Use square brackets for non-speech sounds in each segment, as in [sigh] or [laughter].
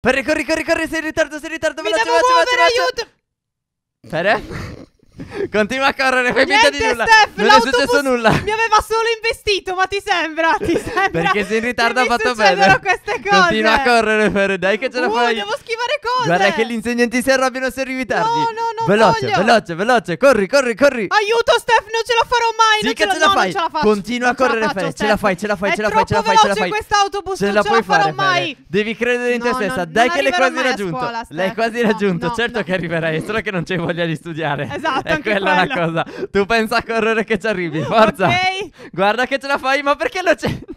Corri, corri, corri, corri, sei in ritardo, sei in ritardo, Mi veloce, devo veloce, muovere, veloce. aiuto! Pere? Continua a correre, fai finta di nulla. Steph, non è successo nulla. Mi aveva solo investito, ma ti sembra? Ti sembra? Perché sei in ritardo ha fatto bene. queste cose. Continua a correre, Ferre, dai che ce la uh, fai. devo schivare cose. Guarda che gli insegnanti si arrabbiano se arrivi No, no, no, Veloce, voglio. veloce, veloce, corri, corri, corri. Aiuto Steph, non ce la farò mai. Sì non che ce, ce la, no, fai. Continua a correre, Ferre, ce la fai, ce la fai, ce la fai, ce la fai, ce la fai. quest'autobus, non ce la farò mai. Devi credere in te stessa, dai che l'hai quasi raggiunto. L'hai quasi raggiunto, certo che arriverai, solo che non c'hai voglia di studiare. Esatto è anche quella, quella. la cosa. Tu pensa a correre che ci arrivi, forza. Ok. Guarda che ce la fai, ma perché lo c'entri?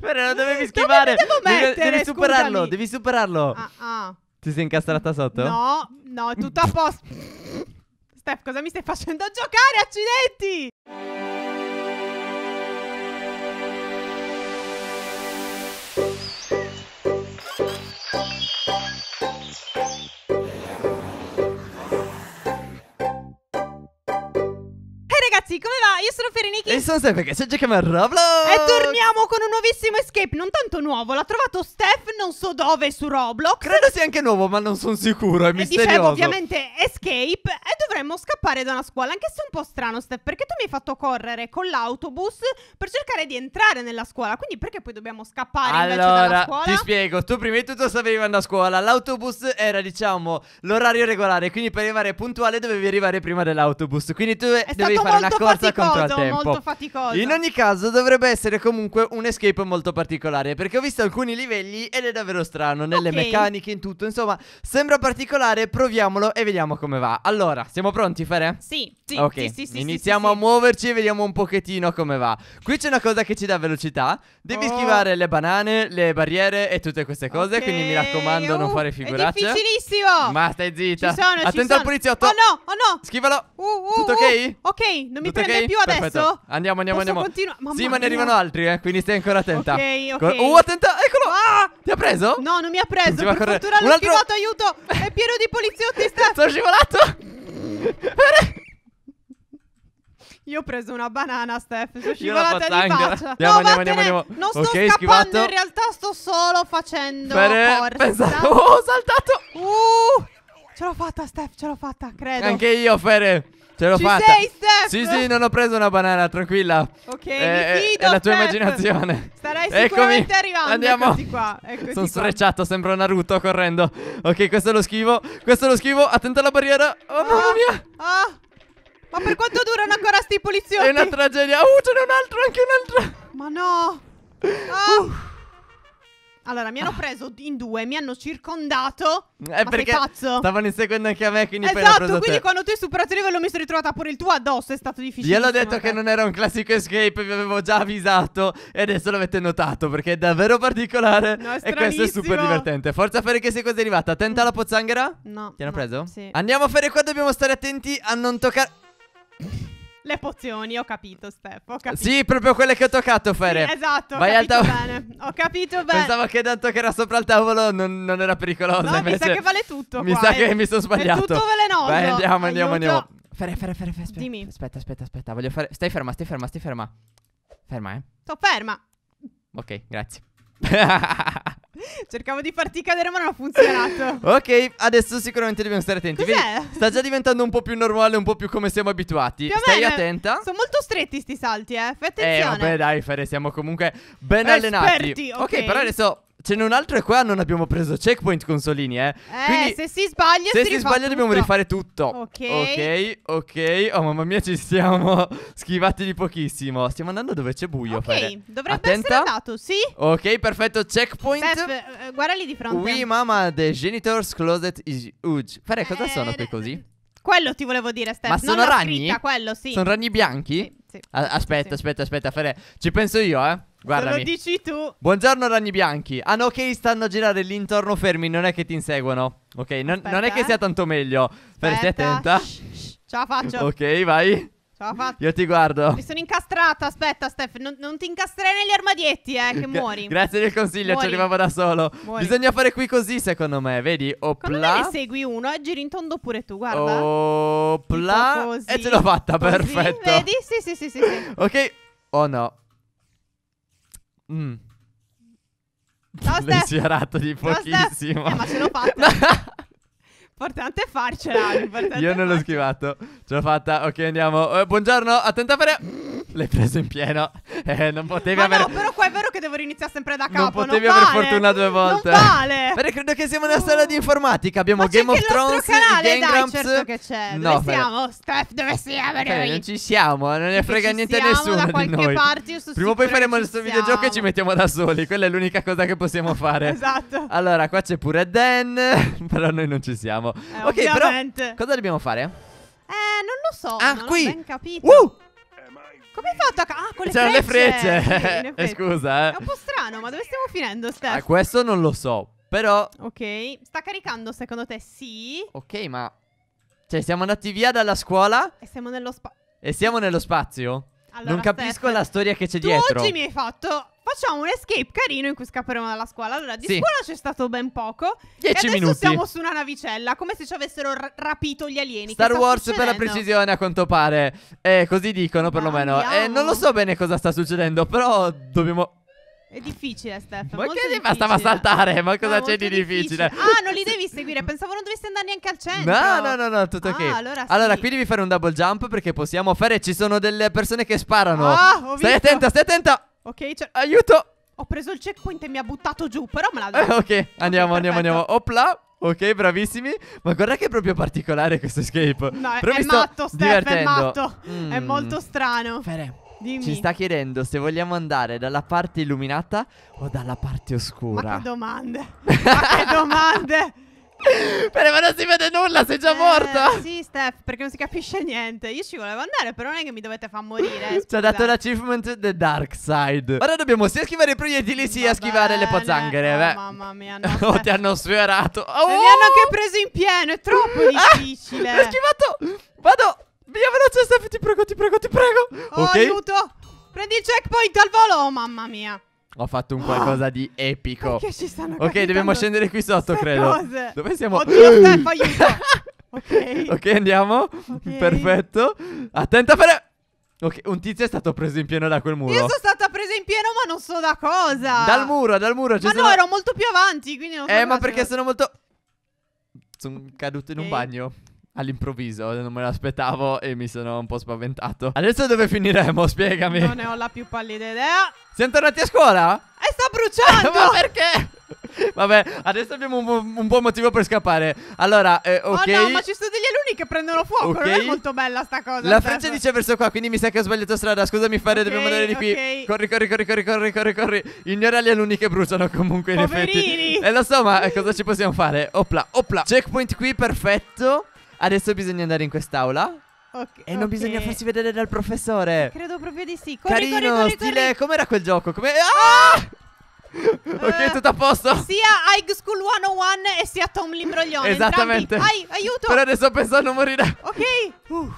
Però non dovevi schivare. Dove mettere, devi, devi superarlo, devi superarlo. Ah, ah. Ti sei incastrata sotto? No, no, è tutto a posto. Steph, cosa mi stai facendo giocare? Accidenti! E sono sai perché se giochiamo a Roblox. E torniamo con un nuovissimo escape. Non tanto nuovo. L'ha trovato Steph, non so dove, su Roblox. Credo sia anche nuovo, ma non sono sicuro. È e misterioso. dicevo ovviamente escape. E dovremmo scappare da una scuola. Anche se è un po' strano, Steph, perché tu mi hai fatto correre con l'autobus per cercare di entrare nella scuola. Quindi perché poi dobbiamo scappare allora, ti spiego. Tu prima di tutto stavi arrivando a scuola. L'autobus era, diciamo, l'orario regolare. Quindi per arrivare puntuale dovevi arrivare prima dell'autobus. Quindi tu è dovevi fare una corsa contro il tempo faticosa. In ogni caso, dovrebbe essere comunque un escape molto particolare. Perché ho visto alcuni livelli ed è davvero strano. Nelle okay. meccaniche, in tutto. Insomma, sembra particolare. Proviamolo e vediamo come va. Allora, siamo pronti, Fere? Sì, sì. Ok, sì, sì, sì, iniziamo a muoverci e vediamo un pochettino come va. Qui c'è una cosa che ci dà velocità. Devi oh. schivare le banane, le barriere e tutte queste cose. Okay. Quindi mi raccomando, uh, non fare figuracce. È difficilissimo. Ma stai zitta. Ci sono, Attento ci sono. al poliziotto. Oh no, oh no. Schivalo. Uh, uh, Tutto uh. ok? Ok, non mi Tutto prende okay? più adesso. Perfetto. Andiamo, andiamo, Posso andiamo. Continu- sì, ma ne arrivano altri, eh. Quindi stai ancora attenta. Ok, ok. Cor- oh, attenta, eccolo. Ah! ah! Ti ha preso? No, non mi ha preso. Per correre. fortuna l'ho altro... tirato, aiuto. È pieno di poliziotti. Sta... Sono scivolato. Io ho preso una banana, Steph. Sono scivolata di faccia. Andiamo, no, andiamo, andiamo, andiamo, Non sto okay, scappando, schivato. in realtà sto solo facendo Bene, forza. Pensavo, oh, ho saltato. Uh, ce l'ho fatta, Steph, ce l'ho fatta, credo. Anche io, Fere. Ce l'ho Ci fatta. Sei, Steph? Sì, sì, non ho preso una banana, tranquilla. Ok, eh, mi eh, fido, È la tua Steph. immaginazione. Starai sicuramente Eccomi. arrivando. Andiamo. Sono qua. sfrecciato, sembra Naruto correndo. Ok, questo è lo schivo. Questo è lo schivo. Attento alla barriera. Oh, oh mamma ah, mia. Oh. Ma per quanto durano ancora sti poliziotti? È una tragedia. Uh, ce n'è un altro, anche un altro. Ma no. Oh. Uh. Ah. Allora, mi hanno ah. preso in due, mi hanno circondato. Eh, perché pazzo. stavano inseguendo anche a me, quindi esatto, poi preso Esatto, quindi te. quando tu hai superato il livello mi sono ritrovata pure il tuo addosso, è stato difficile. Gliel'ho detto che non era un classico escape, vi avevo già avvisato e adesso l'avete notato perché è davvero particolare no, è e questo è super divertente. Forza Fere che sei quasi arrivata, attenta alla pozzanghera? No. Ti hanno no, preso? Sì. Andiamo a fare qua, dobbiamo stare attenti a non toccare... Le pozioni, ho capito, Steph. Ho capito. Sì, proprio quelle che ho toccato fare. Sì, esatto, ho Vai capito al bene. Ho capito bene. Pensavo che tanto che era sopra il tavolo non, non era pericoloso. No, invece... mi sa che vale tutto. Mi qua. sa eh. che mi sono sbagliato. È tutto velenoso. Vai, andiamo, andiamo, Aiuto. andiamo. Ferre, ferre, ferre, ferre. Dimmi. Aspetta, aspetta, aspetta. Voglio fare. Stai ferma, stai ferma, stai ferma. Ferma, eh. Sto ferma. Ok, grazie. [laughs] [laughs] Cercavo di farti cadere, ma non ha funzionato. [laughs] ok, adesso sicuramente dobbiamo stare attenti. Cos'è? sta già diventando un po' più normale, un po' più come siamo abituati. Più Stai attenta. Sono molto stretti sti salti, eh. Fai eh, attenzione. Eh, vabbè, dai, Fere, siamo comunque ben Esperti, allenati. Okay. ok, però adesso Ce n'è un altro e qua non abbiamo preso checkpoint con Solini, eh. Eh, Quindi, se si sbaglia, se si, si sbaglia, tutto. dobbiamo rifare tutto. Ok. Ok, ok. Oh, mamma mia, ci siamo [laughs] schivati di pochissimo. Stiamo andando dove c'è buio. Ok, Fede. dovrebbe Attenta. essere andato, sì. Ok, perfetto, checkpoint. Steph, eh, guarda lì di fronte. Oui, mamma, the genitors closet is huge. Fare, cosa eh, sono qui così? Quello ti volevo dire, Steph. Ma sono ragni? Scritta, quello, sì. Sono ragni bianchi? Sì, sì. Aspetta, sì, aspetta, aspetta, Fede. Ci penso io, eh. Guardami. lo dici tu. Buongiorno ragni bianchi. Ah no, ok, stanno a girare l'intorno fermi, non è che ti inseguono. Ok, non, non è che eh. sia tanto meglio. Aspetta. Stai attenta. ce la faccio. Ok, vai. Ce la faccio. Io ti guardo. Mi sono incastrata. Aspetta, Steph, non, non ti incastrare negli armadietti, eh, che muori. Grazie del consiglio, muori. ci arrivavo da solo. Muori. Bisogna fare qui così, secondo me, vedi? Opla. Quando ne segui uno e eh, giri in tondo pure tu, guarda. Opla. E ce l'ho fatta, così. perfetto. Vedi? Sì, sì, sì, sì, sì. Ok. Oh no. Mm. No, Steph. di pochissimo. eh, ma ce l'ho fatta. [laughs] Importante è farcela. [laughs] Importante Io non l'ho schivato. Ce l'ho fatta. Ok, andiamo. Eh, buongiorno, attenta a fare. L'hai preso in pieno. [laughs] Eh, non potevi Ma aver. No, però qua è vero che devo riniziare sempre da capo. Non potevi non aver vale. fortuna due volte. Non vale. Perché credo che siamo nella sala di informatica. Abbiamo Ma Game of Thrones. Canale, Game dai, Grumps. certo che c'è. No, dove siamo? Steph, dove siamo? Eh, okay, non ci siamo. Non ne frega niente a nessuno. Da di noi. parte. Io Prima o poi faremo questo videogioco e ci mettiamo da soli. Quella è l'unica cosa che possiamo fare. [laughs] esatto. Allora, qua c'è pure Dan. però noi non ci siamo facciamo. Eh, ok, ovviamente. però cosa dobbiamo fare? Eh, non lo so. Ah, non qui. Ho ben capito. Uh! Come hai fatto a Ah, con le C'erano le frecce. Sì, [laughs] eh, Scusa, eh. È un po' strano, ma dove stiamo finendo, Steph? Eh, questo non lo so. Però. Ok. Sta caricando, secondo te? Sì. Ok, ma. Cioè, siamo andati via dalla scuola. E siamo nello spazio. E siamo nello spazio? Allora, non capisco Steph, la storia che c'è dietro. Oggi mi hai fatto. Facciamo un escape carino in cui scapperemo dalla scuola. Allora, di sì. scuola c'è stato ben poco. e minuti. Adesso siamo su una navicella, come se ci avessero rapito gli alieni. Star Wars per la precisione, a quanto pare. Eh, così dicono perlomeno. eh, non lo so bene cosa sta succedendo, però dobbiamo. È difficile, Stefano. Ma che difficile. bastava saltare? Ma cosa ah, c'è di difficile? difficile? Ah, non li devi seguire. Pensavo non dovessi andare neanche al centro. No, no, no, no tutto ah, ok. Allora, sì. allora, qui devi fare un double jump perché possiamo fare. Ci sono delle persone che sparano. Ah, stai attenta, stai attenta. Ok, cioè... aiuto. Ho preso il checkpoint e mi ha buttato giù, però me l'ha [laughs] do. Eh, ok, andiamo, okay, andiamo, andiamo. Opla. Ok, bravissimi. Ma guarda che è proprio particolare questo escape. No, Però è, matto, Steph, divertendo. è matto. Mm. È molto strano. Fere. Dimmi. Ci sta chiedendo se vogliamo andare dalla parte illuminata o dalla parte oscura. Ma che domande! [laughs] Ma che domande! Però ma non si vede nulla, sei già eh, morta. Sì, Steph, perché non si capisce niente. Io ci volevo andare, però non è che mi dovete far morire. [laughs] Ci ha dato l'achievement The Dark Side. Ora dobbiamo sia schivare i proiettili, sia Va schivare bene. le pozzanghere. Oh, mamma mia, no. [laughs] oh, ti hanno sfiorato. Oh! Mi hanno anche oh! preso in pieno, è troppo ah! difficile. Ah, ho schivato. Vado. Via veloce, Steph, ti prego, ti prego, ti prego. Oh, okay. aiuto. Prendi il checkpoint al volo. Oh, mamma mia. Ho fatto un qualcosa oh. di epico. Perché ci stanno Ok, dobbiamo scendere qui sotto, credo. Cose. Dove siamo? Oddio, Steph, [laughs] aiuto. ok. Ok, andiamo. Okay. Perfetto. Attenta per... Ok, un tizio è stato preso in pieno da quel muro. Io sono stata presa in pieno, ma non so da cosa. Dal muro, dal muro. ma sono... no, ero molto più avanti, quindi non so. Eh, ma perché sono molto. Sono caduto in okay. un bagno. All'improvviso, non me l'aspettavo e mi sono un po' spaventato. Adesso dove finiremo? [laughs] Spiegami. Non ne ho la più pallida idea. Siamo tornati a scuola? E sta bruciando! [laughs] Ma perché? Vabbè, adesso abbiamo un, un, buon motivo per scappare. Allora, eh, oh, ok. Oh no, ma ci sono degli alunni che prendono fuoco. Okay. Non è molto bella sta cosa. La freccia dice verso qua, quindi mi sa che ho sbagliato strada. Scusami, Fare, okay, dobbiamo andare di qui. Okay. Corri, corri, corri, corri, corri, corri, corri. Ignora gli alunni che bruciano comunque, Poverini. in effetti. E eh, lo so, ma cosa ci possiamo fare? Opla, opla. Checkpoint qui, perfetto. Adesso bisogna andare in quest'aula. Okay, e non okay. bisogna farsi vedere dal professore. Credo proprio di sì. Corri, Carino, corri, corri, stile, corri. com'era quel gioco? Come... Ah! Eh, ok, uh, tutto a posto. Sia High School 101 e sia Tom Limbroglione. Esattamente. Ai, aiuto. Però adesso penso a non morire. Ok. Uh, uh.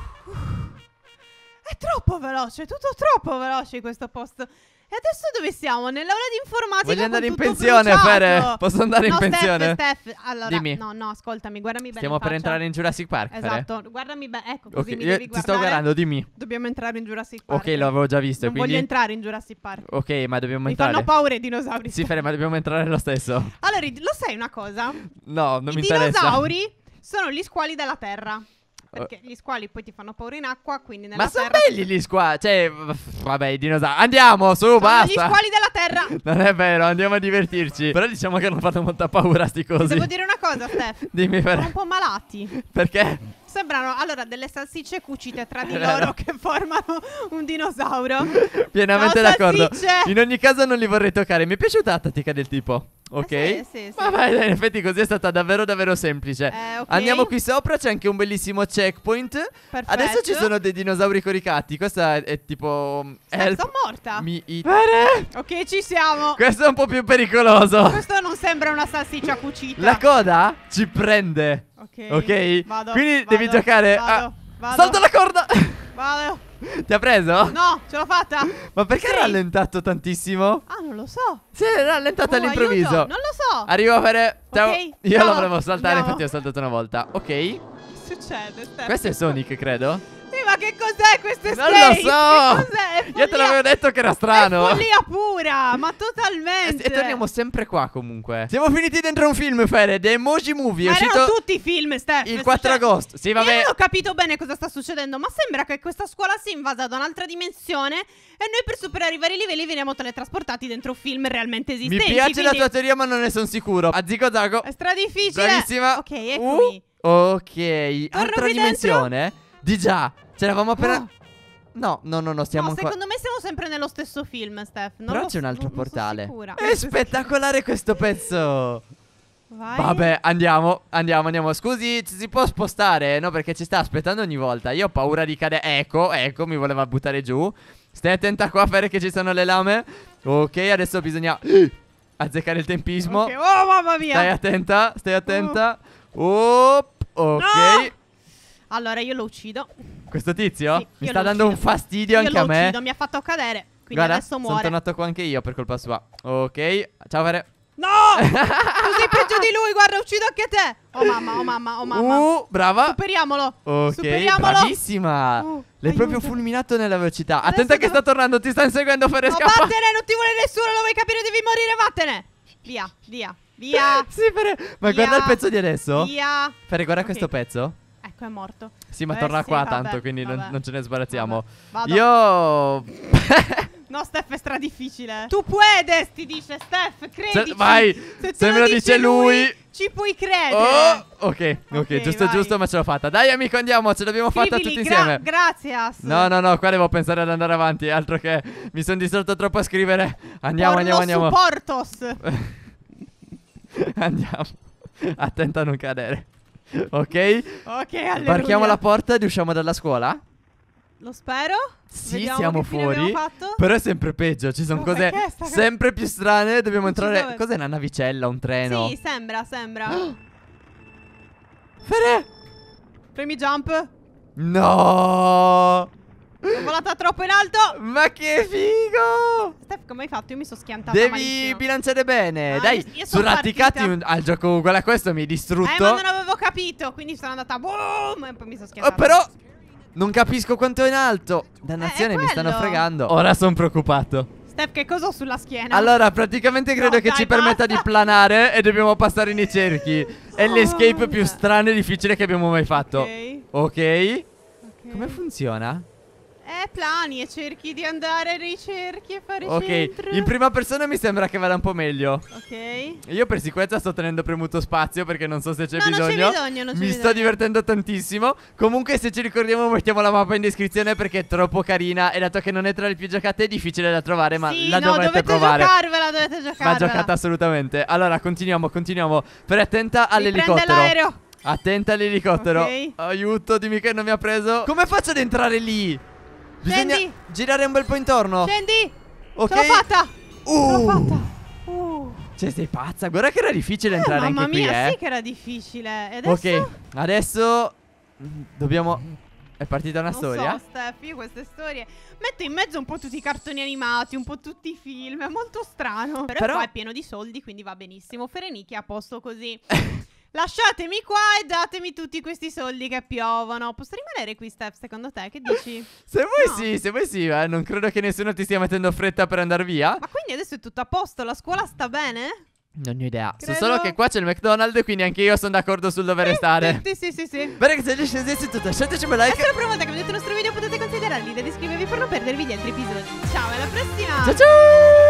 È troppo veloce, tutto troppo veloce questo posto. E adesso dove siamo? Nell'ora di informatica. Voglio andare in pensione, Fere. Posso andare no, in pensione? Steph, allora, Dimmi. no, no, ascoltami, guardami bene. Stiamo per faccia. entrare in Jurassic Park. Esatto, Fere. guardami bene. Ecco, così okay, mi devi guardare. Ti sto guardando, dimmi. Dobbiamo entrare in Jurassic Park. Ok, l'avevo già visto. Non quindi... voglio entrare in Jurassic Park. Ok, ma dobbiamo mi entrare. Mi fanno paura i dinosauri. Sì, Fere, ma dobbiamo entrare lo stesso. Allora, lo sai una cosa? No, non I mi interessa. I dinosauri sono gli squali della Terra. Eh. Perché gli squali poi ti fanno paura in acqua, quindi nella Ma terra... Ma sono belli gli squali, cioè, vabbè, i dinosauri. Andiamo, su, sono basta. gli squali della terra. [laughs] Non è vero, andiamo a divertirci. [laughs] Però diciamo che hanno fatto molta paura sti cosi. Ti devo dire una cosa, [laughs] Steph. Dimmi per... Sono un po' malati. Perché? Sembrano, allora, delle salsicce cucite tra di eh, loro che formano un dinosauro. Pienamente Ciao, d'accordo. Salsicce. In ogni caso non li vorrei toccare. Mi è piaciuta la tattica del tipo. Ok? Eh sì, sì, sì. Ma vai, dai, in effetti così è stata davvero davvero semplice. Eh, okay. Andiamo qui sopra, c'è anche un bellissimo checkpoint. Perfetto. Adesso ci sono dei dinosauri coricati. Questa è, è tipo mm, help Sono morta. Mi Bene. Ok, ci siamo. Questo è un po' più pericoloso. Questo non sembra una salsiccia cucita. La coda ci prende. Ok. Ok? Vado, Quindi vado, devi giocare vado. a Vado. Salta la corda! Vado. Ti ha preso? No, ce l'ho fatta. Ma perché ha sì. rallentato tantissimo? Ah, non lo so. Si è rallentato uh, oh, all'improvviso. Non lo so. Arrivo a fare. Ciao. Okay. Io no. la volevo saltare, Andiamo. infatti ho saltato una volta. Ok. Che succede, Steph? Questo è Sonic, credo che cos'è queste non Non lo so! Io te l'avevo detto che era strano. È follia pura, ma totalmente. E, e, torniamo sempre qua comunque. Siamo finiti dentro un film, Fede, The Emoji Movie. Ma erano tutti i film, Steph. Il 4 cioè, cioè, agosto. Sì, vabbè. Io non ho capito bene cosa sta succedendo, ma sembra che questa scuola sia invasa da un'altra dimensione e noi per superare i vari livelli veniamo teletrasportati dentro un film realmente esistente. Mi piace quindi... la tua teoria, ma non ne sono sicuro. A Zico Zago. È stra difficile. Bravissima. Ok, uh. eccomi. Uh, ok, Torno altra dimensione. Dentro? Di già, C'eravamo appena... Ah. No, no, no, no, stiamo no, ancora... secondo me siamo sempre nello stesso film, Steph. Non Però c'è un altro portale. È spettacolare questo pezzo. Vai. Vabbè, andiamo, andiamo, andiamo. Scusi, ci si può spostare? No, perché ci sta aspettando ogni volta. Io ho paura di cadere. Ecco, ecco, mi voleva buttare giù. Stai attenta qua che ci sono le lame. Ok, adesso bisogna [gasps] azzeccare il tempismo. Okay. Oh, mamma mia. Stai attenta, stai attenta. Oh. Op, ok. No! Allora, io lo uccido. Questo tizio sì, mi sta dando un fastidio io anche a me. Uccido, mi ha fatto cadere. Quindi Guarda, adesso muore. Sono tornato qua anche io per colpa sua. Ok, ciao, Vare. No! tu sei peggio di lui, guarda, uccido anche te. Oh mamma, oh mamma, oh mamma. Uh, brava. Superiamolo. Ok, Superiamolo. bravissima. Uh, L'hai proprio fulminato nella velocità. Adesso Attenta che sta tornando, ti sta inseguendo per no, scappare. Vattene, non ti vuole nessuno, lo vuoi capire, devi morire, vattene. Via, via, via. [laughs] sì, Fere, ma via. guarda il pezzo di adesso. Via. Fere, guarda okay. questo pezzo. Ecco, è morto. Sì, ma eh torna sì, qua vabbè, tanto, quindi Non, non, ce ne sbarazziamo. Io... [laughs] no, Steph è stra difficile. Tu puedes, ti dice Steph, credi. Se, vai, se, se me lo dice lui, lui... Ci puoi credere. Oh, ok, ok, giusto, vai. giusto, ma ce l'ho fatta. Dai, amico, andiamo, ce l'abbiamo fatta tutti gra insieme. grazie, As. No, no, no, qua devo pensare ad andare avanti. Altro che mi sono distratto troppo a scrivere. Andiamo, Porlo andiamo, andiamo. Portos. [laughs] andiamo. Attenta a non cadere. [laughs] ok? Ok, Barchiamo la porta ed usciamo dalla scuola? Lo spero. Sì, Vediamo siamo fuori. Però è sempre peggio. Ci sono oh, cose sempre più strane. Dobbiamo entrare. Cos'è una navicella? Un treno? Sì, sembra, sembra. [gasps] Fere! Premi jump. No! Sono volata troppo in alto. Ma che figo! Steph, come hai fatto? Io mi sono schiantata. Devi malissimo. bilanciare bene. Ah, Dai, su Ratticati al gioco uguale a questo mi hai distrutto. Eh, ma non avevo capito. Quindi sono andata boom. E poi mi sono schiantata. Oh, però. Non capisco quanto è in alto. Eh, Dannazione, eh, mi stanno fregando. Ora sono preoccupato. Steph, che cosa ho sulla schiena? Allora, praticamente credo no, che dai, ci permetta di planare e dobbiamo passare nei cerchi. Oh, [laughs] è l'escape più strano e difficile che abbiamo mai fatto. Ok. Ok. okay. Come funziona? Eh, plani e cerchi di andare nei cerchi e fare Ok, centro. in prima persona mi sembra che vada un po' meglio. Ok. Io per sicurezza sto tenendo premuto spazio perché non so se c'è no, bisogno. Non c'è bisogno, non c'è Mi bisogno. sto divertendo tantissimo. Comunque se ci ricordiamo mettiamo la mappa in descrizione perché è troppo carina e dato che non è tra le più giocate è difficile da trovare, ma sì, la no, dovete, dovete provare. giocarvela, dovete giocarvela. Va giocata assolutamente. Allora, continuiamo, continuiamo. Però attenta all'elicottero. l'aereo. Attenta all'elicottero. Okay. Aiuto, dimmi che non mi ha preso. Come faccio ad entrare lì? Bisogna Scendi. girare un bel po' intorno. Scendi. Ok. L'ho fatta. Uh. L'ho fatta. Uh. Cioè, sei pazza. Guarda che era difficile eh, entrare anche mia, qui, eh. Mamma mia, sì che era difficile. E adesso? Ok, adesso dobbiamo... È partita una non storia? Non so, Steph, io queste storie metto in mezzo un po' tutti i cartoni animati, un po' tutti i film, è molto strano. Però, Però... è pieno di soldi, quindi va benissimo. Ferenichi è a posto così. [laughs] Lasciatemi qua e datemi tutti questi soldi che piovono. Posso rimanere qui, Steph, secondo te? Che dici? [laughs] se vuoi no. sì, se vuoi sì, eh. Non credo che nessuno ti stia mettendo fretta per andare via. Ma quindi adesso è tutto a posto? La scuola sta bene? Non ne ho idea. Credo... So solo che qua c'è il McDonald's, quindi anche io sono d'accordo sul dover eh, stare. sì, sì, sì, sì. Bene che se riesci a tutto, lasciateci un like. E Se la prima volta che vedete il nostro video potete considerare l'idea di iscrivervi per non perdervi gli altri episodi. Ciao, alla prossima! Ciao ciao!